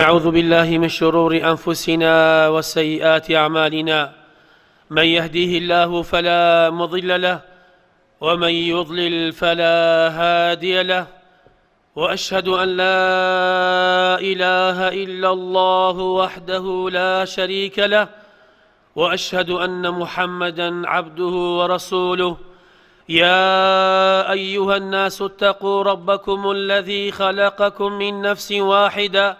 نعوذ بالله من شرور أنفسنا وسيئات أعمالنا من يهديه الله فلا مضل له ومن يضلل فلا هادي له وأشهد أن لا إله إلا الله وحده لا شريك له وأشهد أن محمدًا عبده ورسوله يا أيها الناس اتقوا ربكم الذي خلقكم من نفس واحدةٍ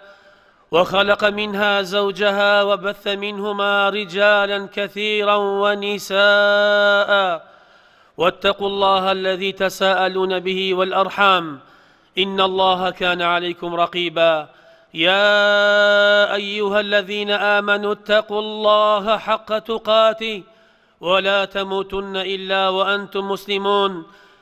وخلق منها زوجها وبث منهما رجالا كثيرا ونساء واتقوا الله الذي تساءلون به والأرحام إن الله كان عليكم رقيبا يا أيها الذين آمنوا اتقوا الله حق تقاته ولا تموتن إلا وأنتم مسلمون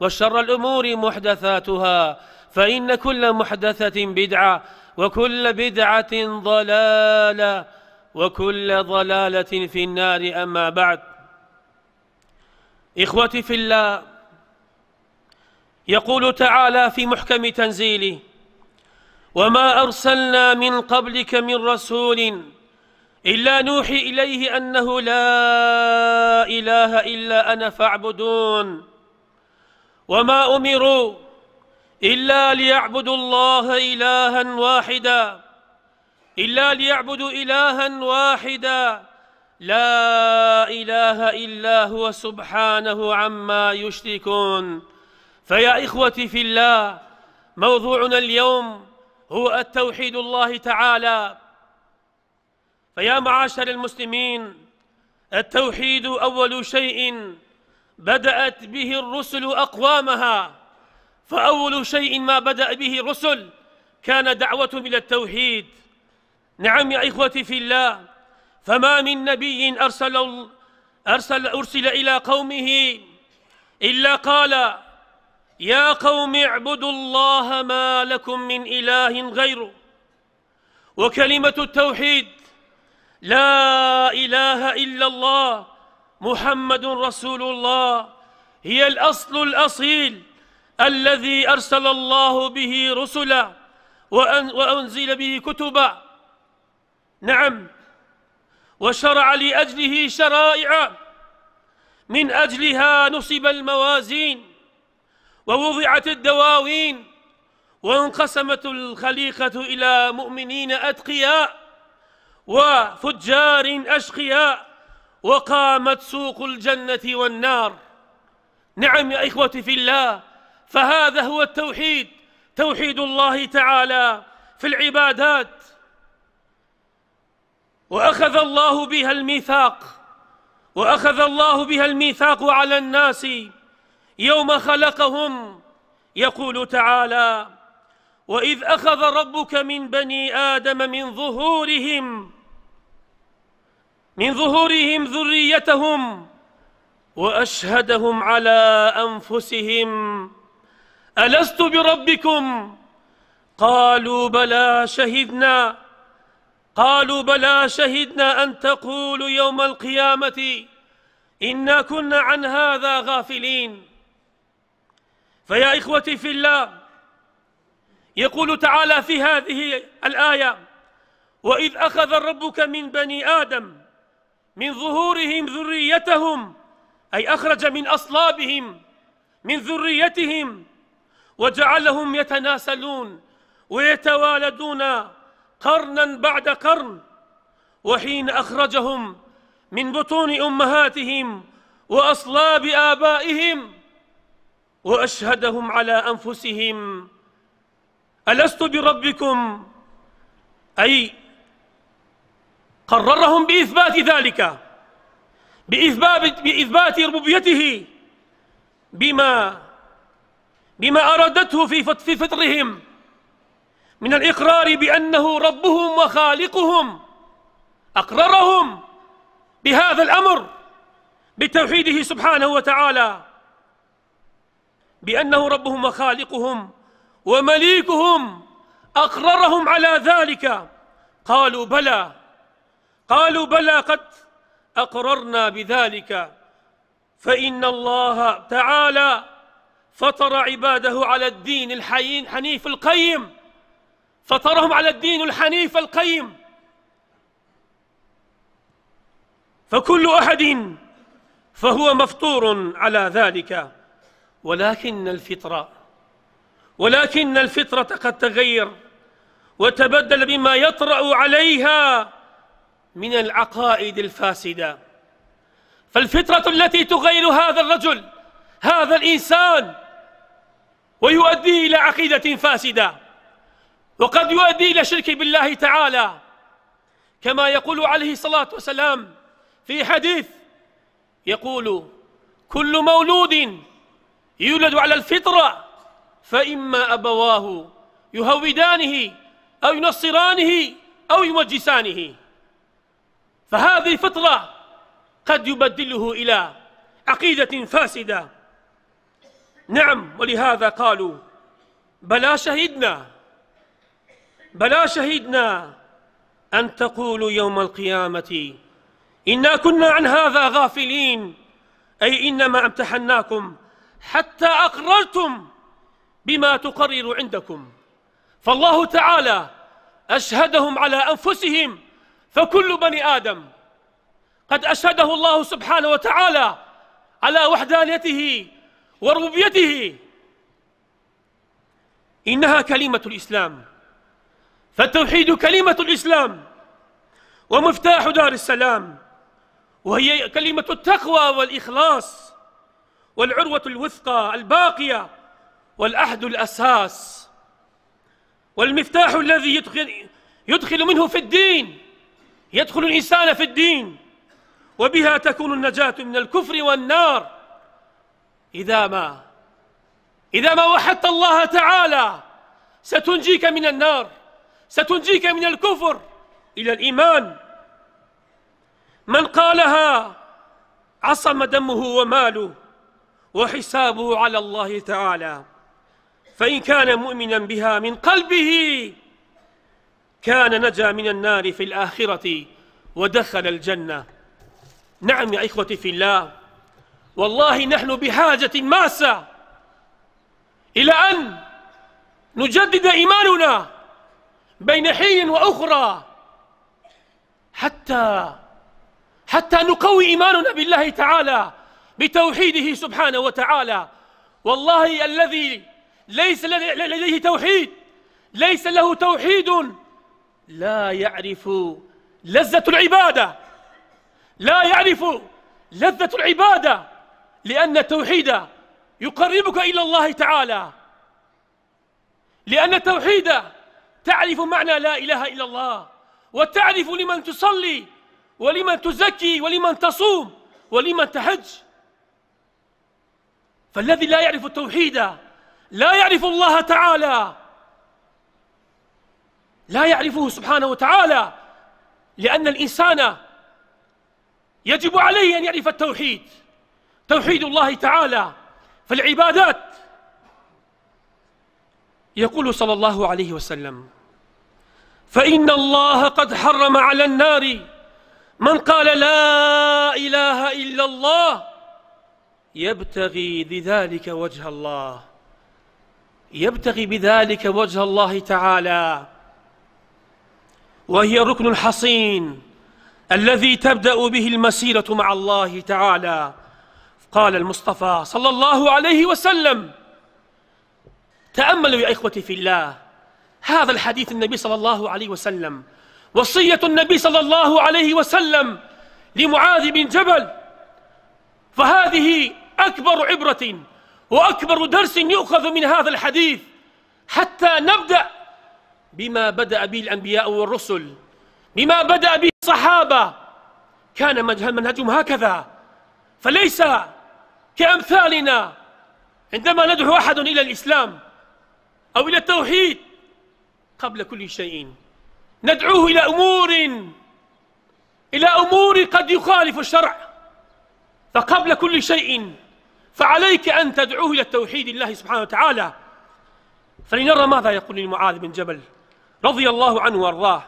وشر الأمور محدثاتها فإن كل محدثة بدعة وكل بدعة ضلالة وكل ضلالة في النار أما بعد إخوتي في الله يقول تعالى في محكم تنزيله وما أرسلنا من قبلك من رسول إلا نوحي إليه أنه لا إله إلا أنا فاعبدون وما أمروا إلا ليعبدوا الله إلها واحدا إلا ليعبدوا إلها واحدا لا إله إلا هو سبحانه عما يشركون فيا إخوتي في الله موضوعنا اليوم هو التوحيد الله تعالى فيا معاشر المسلمين التوحيد أول شيء بدأت به الرسل أقوامها فأول شيء ما بدأ به الرسل كان دعوة إلى التوحيد نعم يا إخوتي في الله فما من نبي أرسل, أرسل, أرسل إلى قومه إلا قال يا قوم اعبدوا الله ما لكم من إله غيره وكلمة التوحيد لا إله إلا الله محمد رسول الله هي الأصل الأصيل الذي أرسل الله به رسلا وأنزل به كتبا نعم وشرع لأجله شرائع من أجلها نصب الموازين ووضعت الدواوين وانقسمت الخليقة إلى مؤمنين أتقياء وفجار أشقياء وقامت سوق الجنة والنار نعم يا إخوتي في الله فهذا هو التوحيد توحيد الله تعالى في العبادات وأخذ الله بها الميثاق وأخذ الله بها الميثاق على الناس يوم خلقهم يقول تعالى وإذ أخذ ربك من بني آدم من ظهورهم من ظهورهم ذريتهم وأشهدهم على أنفسهم ألست بربكم قالوا بلى شهدنا قالوا بلى شهدنا أن تقولوا يوم القيامة إنا كنا عن هذا غافلين فيا إخوتي في الله يقول تعالى في هذه الآية وإذ أخذ ربك من بني آدم من ظهورهم ذريتهم أي أخرج من أصلابهم من ذريتهم وجعلهم يتناسلون ويتوالدون قرنا بعد قرن وحين أخرجهم من بطون أمهاتهم وأصلاب آبائهم وأشهدهم على أنفسهم ألست بربكم أي قررهم بإثبات ذلك بإثبات, بإثبات ربوبيته بما بما أرادته في فطرهم من الإقرار بأنه ربهم وخالقهم أقررهم بهذا الأمر بتوحيده سبحانه وتعالى بأنه ربهم وخالقهم ومليكهم أقررهم على ذلك قالوا بلى قالوا بلى قد أقررنا بذلك فإن الله تعالى فطر عباده على الدين الحيين حنيف القيم فطرهم على الدين الحنيف القيم فكل أحد فهو مفطور على ذلك ولكن الفطرة ولكن الفطرة قد تغير وتبدل بما يطرأ عليها من العقائد الفاسدة فالفطرة التي تغير هذا الرجل هذا الإنسان ويؤدي إلى عقيدة فاسدة وقد يؤدي إلى شرك بالله تعالى كما يقول عليه الصلاة والسلام في حديث يقول كل مولود يولد على الفطرة فإما أبواه يهودانه أو ينصرانه أو يمجسانه فهذه فطرة قد يبدله إلى عقيدة فاسدة نعم ولهذا قالوا بلى شهدنا بلى شهدنا أن تقولوا يوم القيامة إنا كنا عن هذا غافلين أي إنما امتحناكم حتى أقررتم بما تقرر عندكم فالله تعالى أشهدهم على أنفسهم فكل بني آدم قد أشهده الله سبحانه وتعالى على وحدانيته وربوبيته إنها كلمة الإسلام فالتوحيد كلمة الإسلام ومفتاح دار السلام وهي كلمة التقوى والإخلاص والعروة الوثقى الباقية والأحد الأساس والمفتاح الذي يدخل, يدخل منه في الدين يدخل الإنسان في الدين وبها تكون النجاة من الكفر والنار إذا ما إذا ما وحدت الله تعالى ستنجيك من النار ستنجيك من الكفر إلى الإيمان من قالها عصم دمه وماله وحسابه على الله تعالى فإن كان مؤمنا بها من قلبه كان نجا من النار في الآخرة ودخل الجنة نعم يا إخوتي في الله والله نحن بحاجة ماسة إلى أن نجدد إيماننا بين حين وأخرى حتى حتى نقوي إيماننا بالله تعالى بتوحيده سبحانه وتعالى والله الذي ليس لديه توحيد ليس له توحيد لا يعرف لذة العبادة لا يعرف لذة العبادة لأن التوحيد يقربك إلى الله تعالى لأن التوحيد تعرف معنى لا إله إلا الله وتعرف لمن تصلي ولمن تزكي ولمن تصوم ولمن تحج فالذي لا يعرف التوحيد لا يعرف الله تعالى لا يعرفه سبحانه وتعالى لأن الإنسان يجب عليه أن يعرف التوحيد توحيد الله تعالى فالعبادات يقول صلى الله عليه وسلم فإن الله قد حرم على النار من قال لا إله إلا الله يبتغي بذلك وجه الله يبتغي بذلك وجه الله تعالى وهي الركن الحصين الذي تبدأ به المسيرة مع الله تعالى قال المصطفى صلى الله عليه وسلم تأملوا يا إخوتي في الله هذا الحديث النبي صلى الله عليه وسلم وصية النبي صلى الله عليه وسلم لمعاذ بن جبل فهذه أكبر عبرة وأكبر درس يؤخذ من هذا الحديث حتى نبدأ بما بدأ به الأنبياء والرسل بما بدأ به الصحابة كان منهجهم هكذا فليس كأمثالنا عندما ندعو أحد إلى الإسلام أو إلى التوحيد قبل كل شيء ندعوه إلى أمور إلى أمور قد يخالف الشرع فقبل كل شيء فعليك أن تدعوه إلى التوحيد الله سبحانه وتعالى فلنرى ماذا يقول المعاذ بن جبل رضي الله عنه وارضاه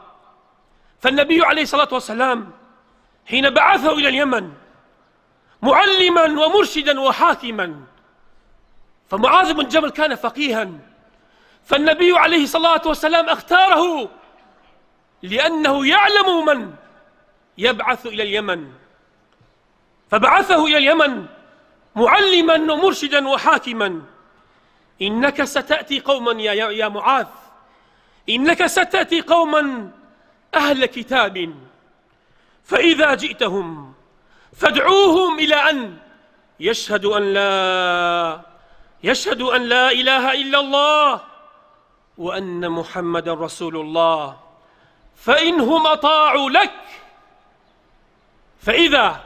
فالنبي عليه الصلاة والسلام حين بعثه إلى اليمن معلما ومرشدا وحاكما فمعاذ بن جبل كان فقيها فالنبي عليه الصلاة والسلام اختاره لأنه يعلم من يبعث إلى اليمن فبعثه إلى اليمن معلما ومرشدا وحاكما إنك ستأتي قوما يا, يا معاذ إنك ستأتي قوما أهل كتاب فإذا جئتهم فادعوهم إلى أن يشهدوا أن لا يشهدوا أن لا إله إلا الله وأن محمد رسول الله فإنهم أطاعوا لك فإذا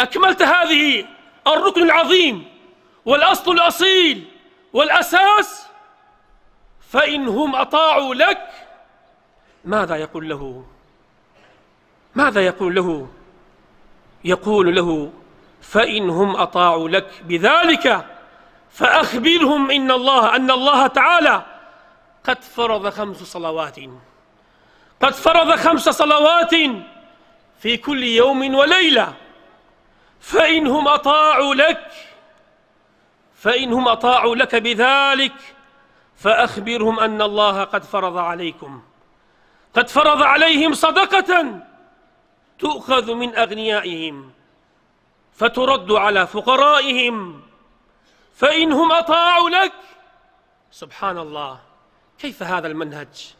أكملت هذه الركن العظيم والأصل الأصيل والأساس فإن هم أطاعوا لك ماذا يقول له ماذا يقول له يقول له فإن هم أطاعوا لك بذلك فأخبرهم إن الله أن الله تعالى قد فرض خمس صلوات قد فرض خمس صلوات في كل يوم وليلة فإن هم أطاعوا لك فإن هم أطاعوا لك بذلك فأخبرهم أن الله قد فرض عليكم قد فرض عليهم صدقة تؤخذ من أغنيائهم فترد على فقرائهم فإنهم أطاعوا لك سبحان الله كيف هذا المنهج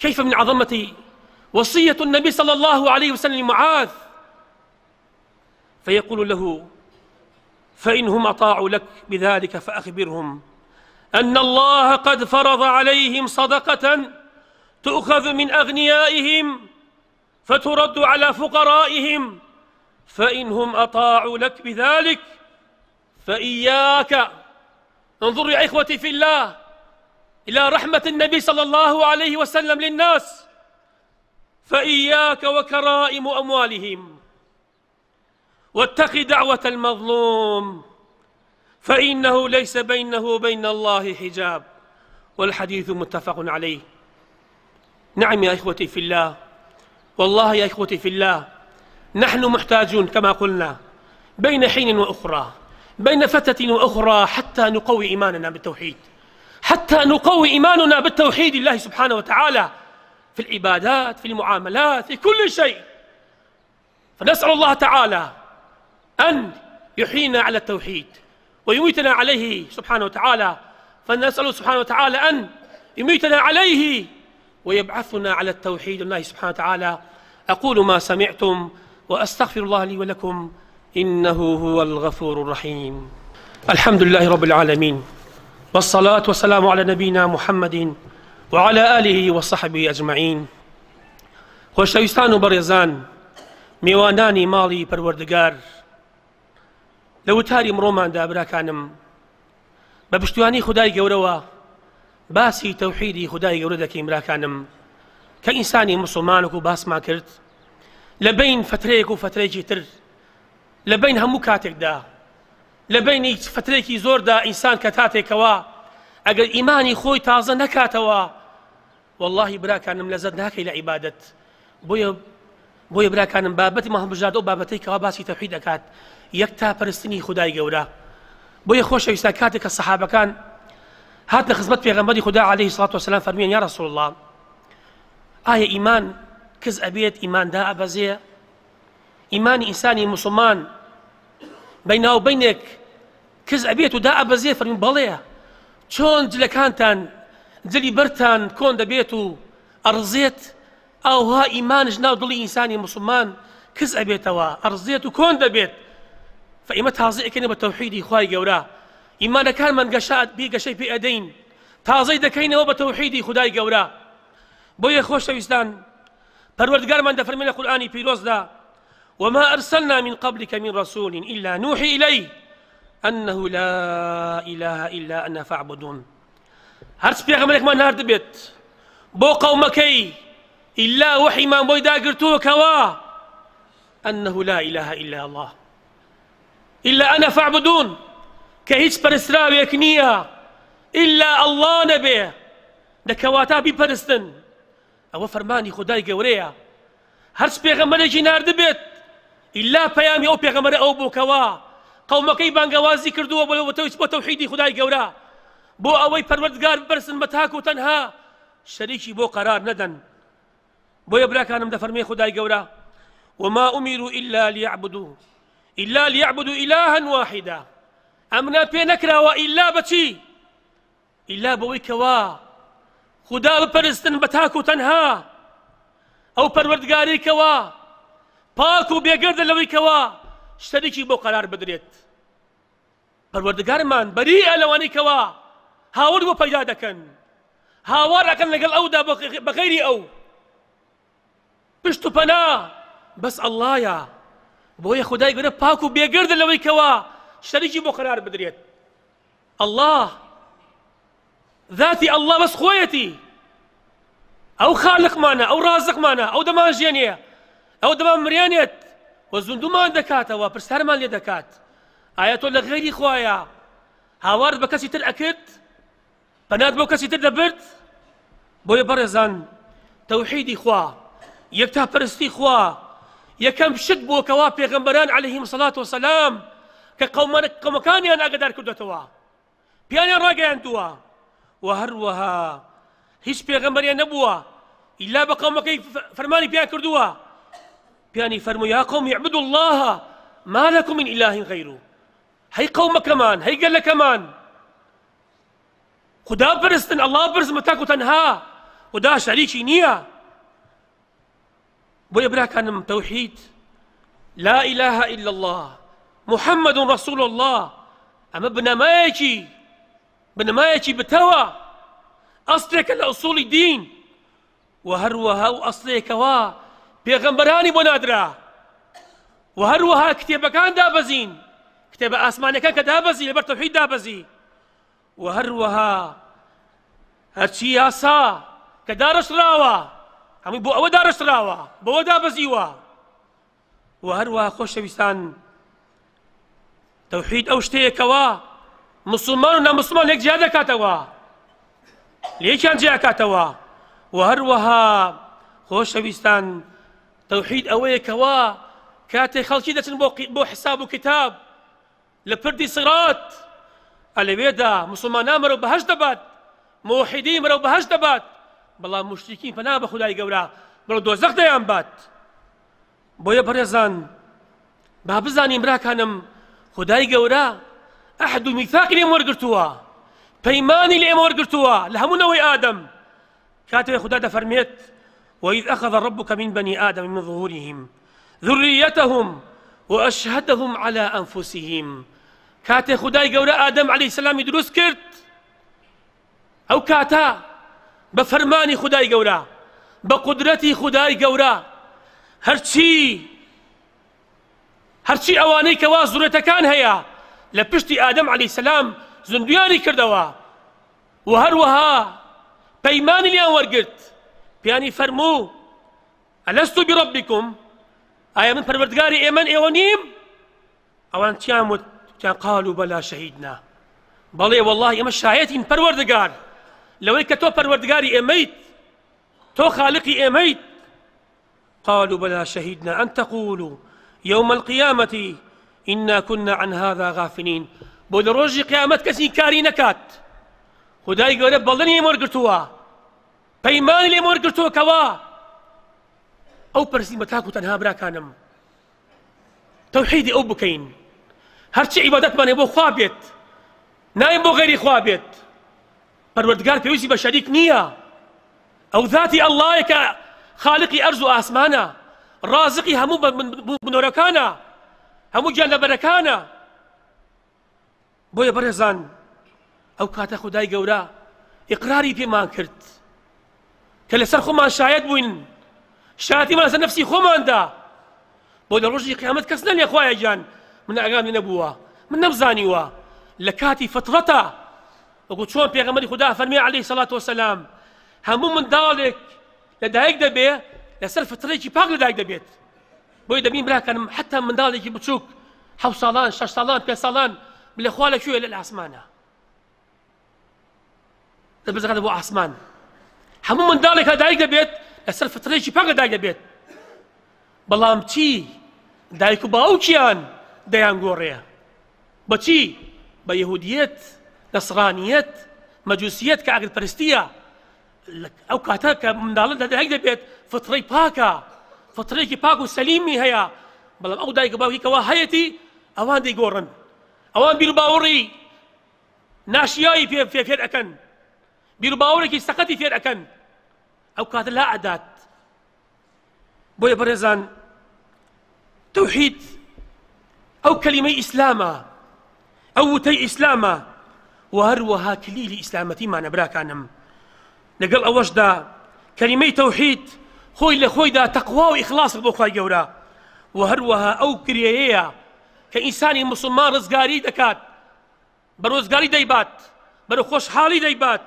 كيف من عظمة وصية النبي صلى الله عليه وسلم لمعاذ فيقول له فإنهم أطاعوا لك بذلك فأخبرهم أن الله قد فرض عليهم صدقة تؤخذ من أغنيائهم فترد على فقرائهم فإنهم أطاعوا لك بذلك فإياك انظروا يا إخوتي في الله إلى رحمة النبي صلى الله عليه وسلم للناس فإياك وكرائم أموالهم واتق دعوة المظلوم فإنه ليس بينه وبين الله حجاب والحديث متفق عليه نعم يا إخوتي في الله والله يا إخوتي في الله نحن محتاجون كما قلنا بين حين وأخرى بين فترة وأخرى حتى نقوي إيماننا بالتوحيد حتى نقوي إيماننا بالتوحيد الله سبحانه وتعالى في العبادات في المعاملات في كل شيء فنسأل الله تعالى أن يحيينا على التوحيد ويميتنا عليه سبحانه وتعالى فنسأل سبحانه وتعالى أن يميتنا عليه ويبعثنا على التوحيد الله سبحانه وتعالى أقول ما سمعتم وأستغفر الله لي ولكم إنه هو الغفور الرحيم الحمد لله رب العالمين والصلاة والسلام على نبينا محمد وعلى آله وصحبه أجمعين خوشویستان و ميواناني مالي بروردقار لو وتاری مرۆماندا براکانم بە پشتیوانی خدای گەورەوە باسی تەوحیدی خدای گەورە دەکەین براکانم کە ئینسانی مسلمانک و باسمان کرد لە بین فترەیەک و فترێکی تر دا بین هەموو زور دا انسان فترێکی زۆردا ئینسان کە تاتێکەوە ئەگەر ئیمانی والله برا نەکاتەوە واللهی براکانم لەزت ناکەی لە عیبادت بۆیە بۆیە بابتي ما هم و بابەتەی کەوا باسی تەوحید دەکات یەک تاپەرستنی خدای گەورە بۆ یە خۆشەویستا کاتێک کە سەحابەکان هاتە خزمەت پێغمبەری خدا عليه سڵات وسلام فەرمیان یا ڕسوڵ الله ئایا ئیمان کز ئەبێت ئیماندا ئەبەزێ ئیمانی ئینسانی مسلمان بەیناو بینێک کز ئەبێت و دا ئەبەزێ فەرمی بەڵێ چۆن جلەکانتان جلی بەرتان کۆن دەبێت و ئەڕزێت ئەوها ئیمانش ناو دڵی ئینسانی مسلمان کز ئەبێتەوە ئەرزێت و کۆن دەبێت فإما فئمە تازیەکەنی إما تەوحیدی خی گەورە ئیمانەکانمان گەشات بی گەشەی پێ ئەدەین تازەی دەکەینەوە بە تەوحیدی خدای گەورە بۆ یە خۆشەویستان من القرآن في پیرۆزدا وما أرسلنا من قبلك من رسول إلا نوحي إليه أنه لا إله إلا أنا فاعبدون هرس ملك من هارد بيت بو قومكي إلا وحي ما بويدا قرتوك أنه لا إله إلا الله إلا أنا فاعبدون كهيج برسرا ويكنيا إلا الله نبي دكواتا بي برسن أو فرماني خداي قوريا هرس بيغمري جنار دبت إلا بيامي أو بيغمري أو بوكوا قومكي بانقوازي كردوا بلو توحيدي خداي قورا بو أوي پروردگار برسن متاكو تنها شريكي بو قرار ندن بو يبراك أنا دفرمي خداي قورا وما أمروا إلا ليعبدوه إلا ليعبدوا إلها واحدا أمنا في بينكرا وإلا بتي إلا بويكوا خدا بپرستن بتاكو تنها أو پروردگاري كوا پاكو بيگرد لويكوا شتريكي بو قرار بدريت پروردگار من بريئة لواني كوا هاور بو پیدا دكن اكن لقل أودا بغيري أو پشتو پنا بس الله يا بوي خداي گەورە پاک و بێگرد لەوەی کەوە شەریکی قرار بدرێت الله ذاتي الله بەس خۆیەتی ئەو خالقمانە ئەو ڕازقمانە ئەو دەمان ژێنێ ئەو دەمان مرێنێت وە زوندومان دەکاتەوە پرسیارمان لێ دەکات ئایا تۆ لە غێری خۆیە هاوارد بە کەسی تر ئەکرد پەنات بۆ کەسی تر دەبرد بۆیە بەڕێزان تەوحیدی خوا یەکتا پەرستی خوا یەکەم شت بووکەوا پێغمبەران عليهلهیم سەلات و سەسلام کە قەمانە كده توا بيان راجع عندوا وهروها هيش بيغمبر يا پێغمبەریان إلا بقوم بە قەمەکەی بيان كردوا کردووە پیانی يا قوم يعبدوا الله ما لكم من إله غيره كمان قەومەکەمان قال كمان خدا برستن الله برز متاكو تنها ودا شريكي نيا بۆیە براکانم توحيد لا إله إلا الله محمد رسول الله أما بنەمایەکی بنەمایەکی بتەوە ئەستێکە لە أصلك دین الدين وهروها و وا پێغەمبەرانی بۆ وهروها و كان کتێبەکان دابەزین کتێبە ئاسمانەکە کە دابەزی لە بەر تەوحید دابەزی و هەروەها هەرچی هەمووی بۆ ئەوەدا ڕشراوە بەوەدا بەزیوە و هەروە خۆشەویستان تەوحید ئەو شتەیەکەوە مسلمان و نەمسلمان جهاد جیا دەکاتەوە لێکیان جیاکاتەوە و هەروەها خۆشەویستان تەوحید ئەوەیەکەوە کاتێک خەڵکی بو بو حساب و کتاب لە على سرات مسلمان نامەرە بەهش دەبات مۆحیدی مرە بەهش دەبات بەڵام مشتین پەنا بە خدای گەورە بڵ يا دەیان بات بۆیە بەڕێزان با كانم خداي خدای أحد ميثاق و میفاقی لێم وەرگتووە پەیمانی لە ئێمە وەرگتووە لە هەمونەوەی ئادەم کاتەوەی خدا دەفەرمێت وإذ أخذ ربك من بني آدم من ظهورهم ذريتهم وأشهدهم على أنفسهم كاتي خداي قولة آدم عليه السلام دروس كرت او كاتا بفرماني خداي خدای بقدرتي خداي قدرەتی خدای گەورە هەرچی هەرچی ئەوانەی کەوا زورەتەکان هەیە لە پشتی ئادەم علی سلام زندویانی کردەوە و هەروەها پەیمانی لیان وەرگرت پیانی فەرموو ئەلەست و بڕبیکم من پەروەردگاری ئێمە ئێوە نیم ئەوان چیان وتیان قال و بەلا شەهیدنا بەڵێ والله ئێمە شایەتین لەوەی تو تۆ پەروەردگاری تو خالقي خاڵقی ئێمەیت قالوا بلى شهدنا أن تقولوا يوم القيامة إنا كنا عن هذا غافلين بۆ لە كسي كاري نكات خداي قال خدای گەورە بەڵنی مۆرگتووە لي لێ قرتوا كوا أو برسي متاكو تنها برا كانم توحيدي أو بكين هرشي عبادات ماني بو خوابيت نايم بو غيري خوابيت پروردگار پێویستی بە شریک نییە ئەو ذاتی ئەللهە کە خاڵقی ئەرز و ئاسمانە ڕازقی هەموو بنۆرەکانە هەموو گیان لەبەرەکانە بۆیە بەرەزان ئەو کاتە خدای گەورە ئقراری پێمان کرد کە لەسەر خۆمان شاید بووین شاتیمان لەسەر نفسی خۆماندا بۆ لە ڕۆژی قیامەت کەس نە لێخوایە گیان من ئەگامی نەبووە من نەمزانیوە لە کاتی فترەتە وەگو چۆن پێغەمەری خدا فرمي عليه سلاات وسلام هەموو منداڵێک لەدایک دەبێ لەسەر فترێکی پاک لەدایک دەبێت بۆی دەبین براکەم حتا منداڵێکی بتشوك حو ساڵان شش ساڵان پێ ساڵان بلەخوا لەکوێ لە ئاسمانە دەبزەکە بۆ ئاسمان هەموو منداڵێک لەدایک دەبێت لەسەر فترێکی پاک باقل دەبێت بەڵام بلام تي و باوكيان دەیان غوريا بتي بيهوديت یهودیت نصرانيت مجوسيت كعقد برستية أو كاتاكا من دالن هذا هيك بيت فطري باكا فطري كي باكو سليمي هيا بل أو دايك باو هيك واهيتي أوان دي غورن أوان بيرباوري ناشياي في في في أكن بيرباوري كي سقطي في أكن أو كات لا عدات بويا بريزان توحيد أو كلمة إسلامة أو تي إسلامة و هەروەها کلیلی ئیسلامەتی مانەبراکانم لەگەڵ ئەوەشدا کەریمەی تەوحید خۆی لە خۆیدا تەقوا و ئیخلاص بۆ خی گەورە و هەروەها ئەو کرێەیە کە ئینسانی مسلمان ڕزگاری دەکات بە ڕۆزگاری دەیبات بەرە خۆشحاڵی دەیبات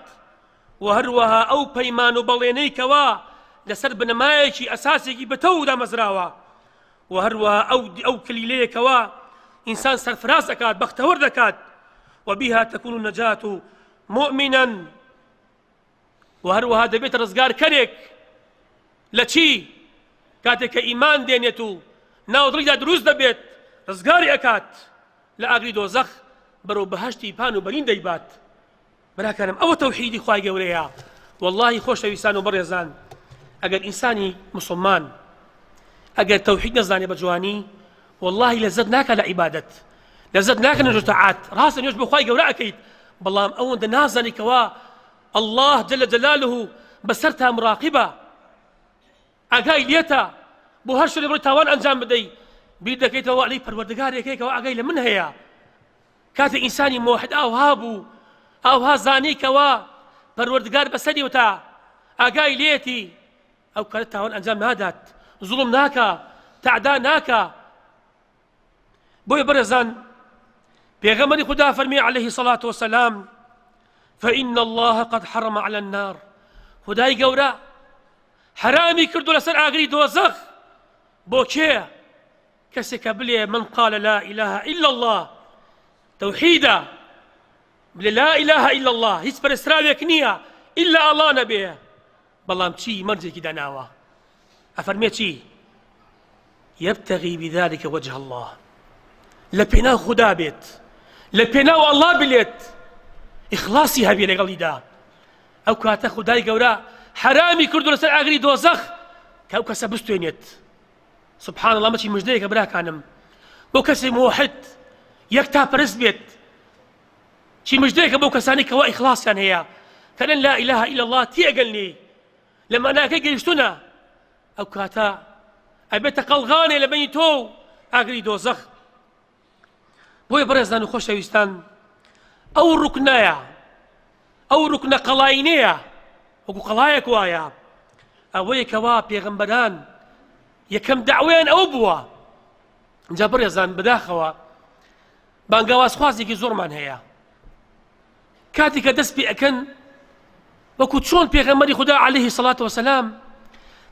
و هەروەها ئەو پەیمان و بەڵێنەی کەوا لەسەر بنەمایەکی ئەساسێکی بەتەودا مەزراوە و هەروە ئەو کلیلەیەکەوە ئینسان سەرفراز دەکات بەختەوەەر دەکات وبها تكون النجاة مؤمنا وهروها دەبێتە بيت کەرێک لە چی كاتك إيمان ئیمان ناو و دروز دروست دەبێت ڕزگاری ئەکات لە ئاگری دۆزەخ بەرەو بەهشتی پان و بەرین دەیبات براکەم ئەوە تەوحیدی خوای والله خوش خۆشەویستان و بەڕێزان ئەگەر مسلمان أجل توحيد نزاني بجواني والله لزدناك لعبادت ناكن دەزت ناکەنە ڕتەعات ڕاستن جورا اكيد بالله ئەەکەیت بەڵام ئەوەندە نازانیکەوە الله جل جلاله بسرتها مراقبه بەسەر تا مراقبە ئاگای لێتە بۆ انجام بدي بڕی كيت ئەنجام بدەیت بیر دەکەیتەوە علی پەروەردەگارێکێکەوە ئاگای لە من هەیە کاتە او هابو او بوو ئاوها زانیکەوە پەروەردگار بسدي وتا ئاگای لێتی او کارە تاوان انجام نادات ظلم ناكا تعدا ناكا بۆیە برزان پیغمبر خدا فرمی علیہ الصلاة والسلام فإن الله قد حرم على النار خدای گەورە حرامی کردو لەسەر اگری دوزخ بۆ کێ کەسێکە من قال لا إله إلا الله توحيدا لا إله إلا الله هیچ استراوی کنیا إلا الله نبی بلام چی کی دناوا افرمی چی يبتغي بذلك وجه الله لبنا پێنا خدا لە الله ئەللا بلێت ئیخلاصی هەبێ لەگەڵیدا ئەو کاتە خدای گورا حرامی کردو لەسەر ئاگری دوزخ کە او کەسە بستێنێت سبحان الله ماشي مژدەیەکە براکانم بۆ کەسی مۆحد یەک تا پرست شي چی مژدەیەکە بۆ کەسانی اخلاص ئیخلاسیان هەیە کەلەن لا إله إلا الله تێگەلنی لما انا گەیشتونە ئەو او ئەبێتە قەڵغانێ لە بەنی تۆ ئاگری دوزخ بوي برزان خوش ويستان او ركنايا او ركن قلاينيا وكو قلايا كوايا اوي كوا بيغمبران كم دعوين او بوا جا برزان بداخوا بانقواس خوازي كي زور من هيا كاتي كدس بي اكن وكوتشون تشون بيغمبري خدا عليه الصلاة والسلام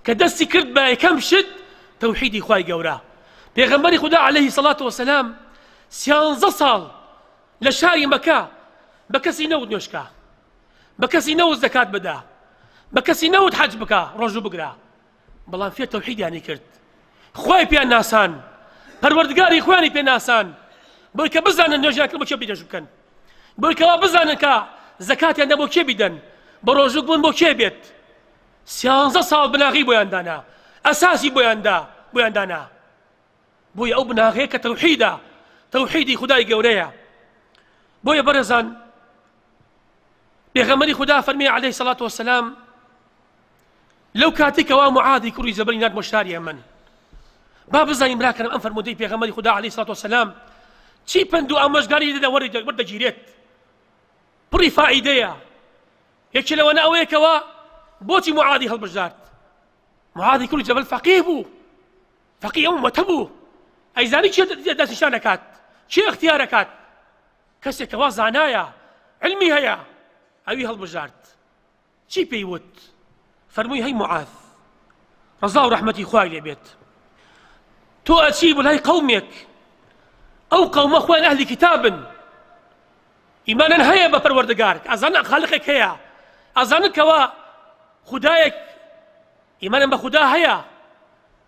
كدس كرد با يكم شد توحيدي خواي قورا بيغمبري خدا عليه الصلاة والسلام سیانزە ساڵ لە شاری مەکە بە کەسی نەوت نوێشکە بە کەسی نەوت دەکات بدا بە کەسی نەوت حەج بکە ڕۆژوو بگرا بەڵام فێت تەوحیدیانی کرد خۆی پێیان ناسان پەروەردگاری خوانی پێ ناسان بۆکە بزانن نوێژیانکە بۆ کێ بیدەژ بکەن بۆکەوە بزانن کە زەکاتیان دەبۆ کێ بیدەن بە ڕۆژوو بوون بۆ کێ بێت سیانزە ساڵ بناغی بۆیاندانا ئەساسی بۆیاندا بۆیاندانا بۆی ئەو بناغەیە کە تەوحیدا توحيدي خداي قوريا بويا برزان بغمري خدا فرمي عليه الصلاة والسلام لو كاتيك ومعاذي كري زبري ناد مشاري من باب زاني مراك انا انفر مودي في غمري خدا عليه الصلاه والسلام تشي بندو امش غاري دا ورد ورد جيريت بري فائده يا شي لو انا اويك وا بوتي معادي خلب معادي معاذي كل جبل فقيه بو فقيه ام وتبو اي زاني تشي داس شانكات چی اختیارەکات کەسێکەوە زانایە علمی هەیە ئەوی بجارت. چی پیوت؟ فرمی هی معاذ. رضا و ڕحمەتی خوای تو بێت تۆ قومیک. او قوم خوان اهل خۆیان ایمان هیا با پروردگار. از آن خالق خەڵقێک از آن کوا خدایک. ایمان با خدا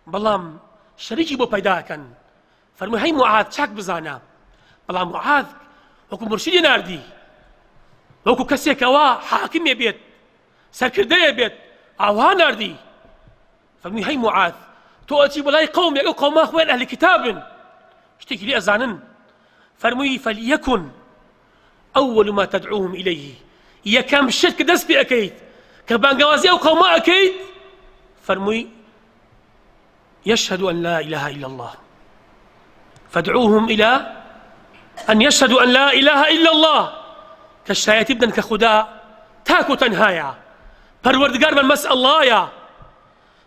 بلام شریکی با پیدا کن. فرمی هی معاذ چک بزنم. بەڵام معاذ وەکو مرشدی نردی وەکو کەسێکەوە حاکمێ سكر دي بێت اوها ناردي فمن هي معاذ تو اتي بلاي قوم يا قوم اخوان اهل كتاب شتێکی لي ازانن فرمي فليكن اول ما تدعوهم إليه يا كم شرك دس بي اكيد كبان قوازي او قوم اكيد فرمي يشهد أن لا إله إلا الله فادعوهم إلى أن يشهدوا أن لا إله إلا الله كالشاية بدەن كخداء تاكو تنهايا فرورد قرب المس الله يا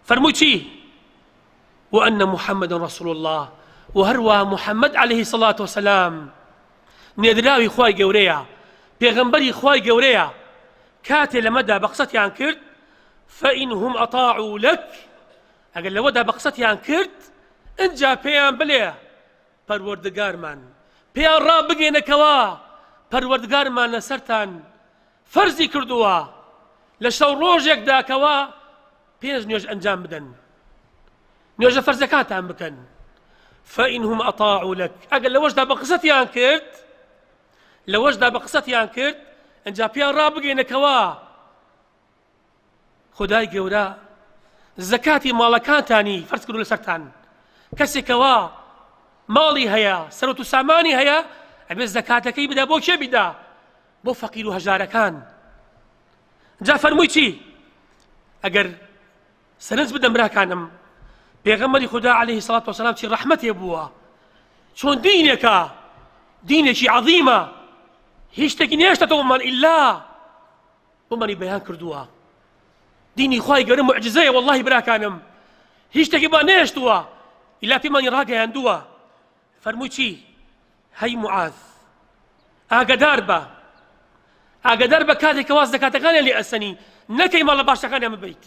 ئەلهە وأن محمدا رسول الله وهروى محمد عليه الصلاة والسلام نيدراوي خواي گەورەیە پێغەمبەری خواي گەورەیە کاتێ لەمەدا بقصتي عن كرت فإنهم أطاعوا لك أقل ئەگەر بقصتي عن كرت انجا بيان بليه فرورد پەروەردگارمان را پروردگار ما نسرتان فرضی کردوا لشو روز پێیان ڕابگەێنەکەوە پەروەردگارمان لەسەران فەرزی کردووە لە شەو ڕۆژێکداکەوە پێنج نوێژ ئەنجام بدەن نوێژە فەرزەکاتان بکەن فەئینهم ئەتاعولك ئەگەر لەوەشدا بە قسەتیان کرد لەوەشدا بە قسەتیان کرد ئەنج پیان ڕابگەێنەکەوە خدای گەورە زەکاتی ماڵەکانتانی فەرز کردو لەسەران کەسێکەوە مالي هيا سرط ساماني هيا أبي الزكاة كي بدا بو كي بدا بو فقير هجارة كان جا فرموي اگر سنز بدا مرا كانم پیغمبر خدا عليه الصلاة والسلام چي رحمت يبوا چون دينك دينك عظيمة هشتا كي نيشتا تو من إلا بو ماني بيان کردوا ديني خاي غير معجزة والله برا كانم هشتا كي با إلا في ماني راقا يندوا فەرموو چی هەی اجا ئاگدار بە ئاگدار بە کاتێک واز دەکاتەکانە لێ ئەسەنی نەکەی مەڵە باشەکانە ببیت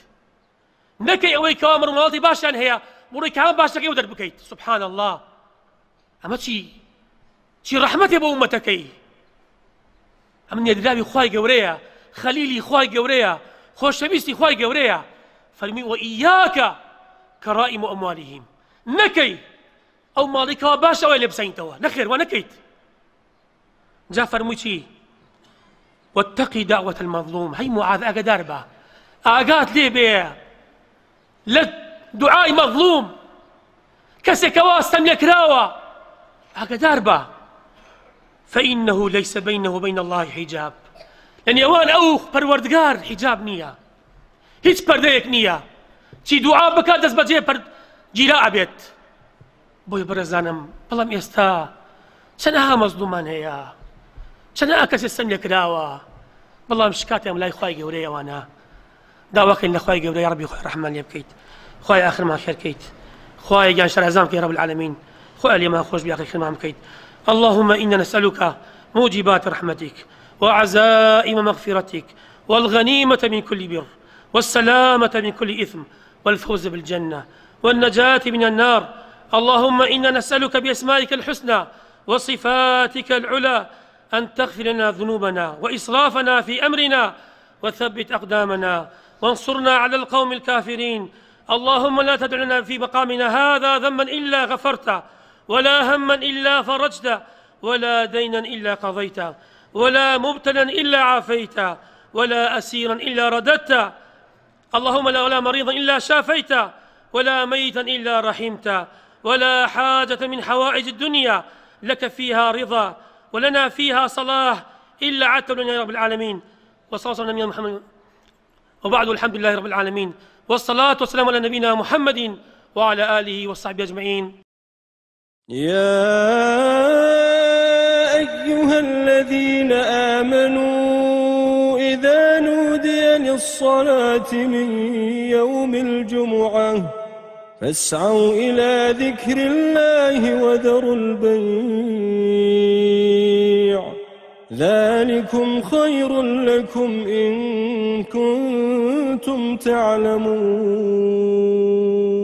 نەکەی ئەوەی کەوا مڕمەڵاتی باشیان هەیە بڕی کام باشەکەی و دەربکەیت سبحان الله ئەمە چی چی ڕەحمەتێ بە ومەتەکەی ئەم نێدراوی خی گەورەیە خەلیلی خی گەورەیە خۆشەویستی خی گەورەیە فەرمی وە ئیاکە کە ڕائیم و نەکەی او ماڵیکەوە باش ئەوەی لێ بسەینتەوە نەخێر و نەکەیت جا فەرمووی چی واتقي دعوة المظلوم هي معاذ أقدر با آقات لي بيه لدعاء مظلوم كسك واستم يكراوة أقدر با فإنه ليس بينه وبين الله حجاب لأن يوان أوخ بروردقار حجاب نيا هيتش پردهيك نيا تي دعاء بكادس بجي بر پر جيراء بيت بۆی بەرەزانم بەڵام ئێستا چەنەها مەزدومان هەیە چەنە کەسی سم لێکراوە بەڵام شکاتێم لای خی يا داواکەین لەخوای گەورەی ڕبی خۆی ڕحمان لێ بکەیت خی آخرمان خێرکەیت خی گیان شەرازان پێ ڕب العالمین خۆ آخر خۆش ما هم كيت اللهم إنا نسألك موجبات رحمتك وعزائم مغفرتك والغنيمة من كل بر والسلامة من كل إثم والفوز بالجنة والنجاة من النار اللهم إنا نسألك بأسمائك الحسنى وصفاتك العلى أن تغفر لنا ذنوبنا وإسرافنا في أمرنا وثبت أقدامنا وانصرنا على القوم الكافرين اللهم لا تدع لنا في مقامنا هذا ذنبا إلا غفرته ولا هما إلا فرجته ولا دينا إلا قضيته ولا مبتلا إلا عافيت ولا أسيرا إلا رددته اللهم لا ولا مريضا إلا شافيت ولا ميتا إلا رحمت ولا حاجة من حوائج الدنيا لك فيها رضا ولنا فيها صلاح إلا عتلنا يا رب العالمين وصلى الله على محمد وبعد الحمد لله رب العالمين والصلاة والسلام على نبينا محمد وعلى آله وصحبه أجمعين يا أيها الذين آمنوا إذا نودي للصلاة من يوم الجمعة فاسعوا إلى ذكر الله وذروا البيع ذلكم خير لكم إن كنتم تعلمون